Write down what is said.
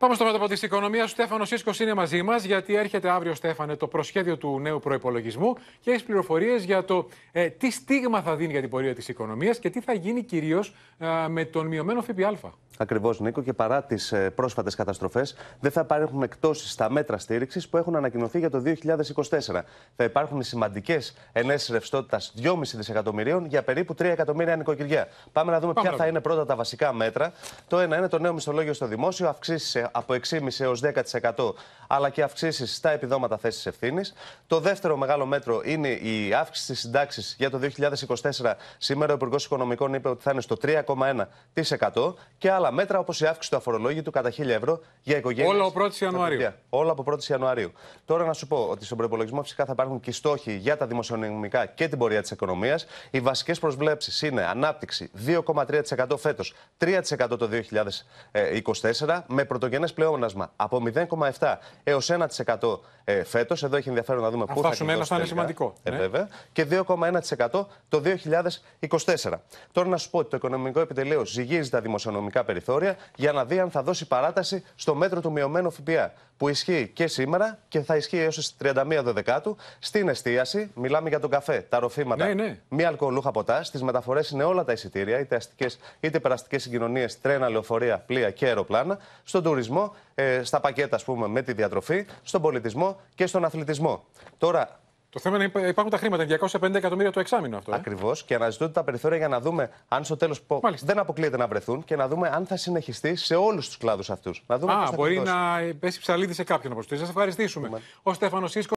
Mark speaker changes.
Speaker 1: Πάμε στο μέτωπο της οικονομίας. Ο Στέφανος Σίσκος είναι μαζί μας, γιατί έρχεται αύριο, Στέφανε, το προσχέδιο του νέου προπολογισμού και έχει πληροφορίες για το ε, τι στίγμα θα δίνει για την πορεία της οικονομίας και τι θα γίνει κυρίως ε, με τον μειωμένο ΦΠΑ.
Speaker 2: Ακριβώς, Νίκο, και παρά τις ε, πρόσφατες καταστροφές, δεν θα υπάρχουν εκτόσεις στα μέτρα στήριξης που έχουν ανακοινωθεί για το 2024. Θα υπάρχουν σημαντικές ενέσεις ρευστότητας 2,5 δισεκατομμυρίων για περίπου 3 εκατομμύρια νοικοκυριά. Πάμε να δούμε Πάμε ποια θα είναι πρώτα τα βασικά μέτρα. Το ένα είναι το νέο μισθολόγιο στο δημόσιο, αυξήσεις από 6,5 έω 10% αλλά και αυξήσεις στα επιδόματα θέσης ευθύνης. Το δεύτερο μεγάλο μέτρο είναι η αύξηση της συντάξης για το 2024. Σήμερα ο Υπουργός Οικονομικών είπε ότι θα είναι στο 3,1% και άλλα μέτρα όπως η αύξηση του αφορολόγητου κατά 1000 ευρώ για οικογένειες. Όλα από 1η Ιανουαρίου. Όλα από 1η Ιανουαρίου. Τώρα να σου πω ότι στον προπολογισμό φυσικά θα υπάρχουν και οι στόχοι για τα δημοσιονομικά και την πορεία της οικονομίας. Οι βασικές προσβλέψεις είναι ανάπτυξη 2,3% φέτο, 3% το 2024, με πρωτογενή πλεόνασμα από 0,7 έω 1% φέτος. Εδώ έχει ενδιαφέρον να δούμε πού θα φτάσουμε. Αυτό είναι σημαντικό. Ε, ναι. Και 2,1% το 2024. Τώρα να σου πω ότι το Οικονομικό Επιτελείο ζυγίζει τα δημοσιονομικά περιθώρια για να δει αν θα δώσει παράταση στο μέτρο του μειωμένου ΦΠΑ που ισχύει και σήμερα και θα ισχύει έως στι 31 Δεκάτου στην εστίαση. Μιλάμε για τον καφέ, τα ροφήματα, ναι, ναι. μη αλκοολούχα ποτάς. Στι μεταφορές είναι όλα τα εισιτήρια, είτε αστικές είτε περαστικές συγκοινωνίες, τρένα, λεωφορεία, πλοία και αεροπλάνα. Στον τουρισμό πολιτισμό, ε, στα πακέτα, πούμε, με τη διατροφή, στον πολιτισμό και στον αθλητισμό. Τώρα, το θέμα είναι υπάρχουν τα χρήματα, 250 εκατομμύρια το εξάμεινο αυτό. Ε? Ακριβώς. Και αναζητούνται τα περιθώρια για να δούμε αν στο τέλος. Δεν αποκλείεται να βρεθούν και να δούμε αν θα συνεχιστεί σε όλους τους κλάδους αυτούς. Να δούμε Α, μπορεί
Speaker 1: να ε, πέσει ψαλίδι σε κάποιον, όπω Σας ευχαριστήσουμε. Ο Στέφανος Σίσκος.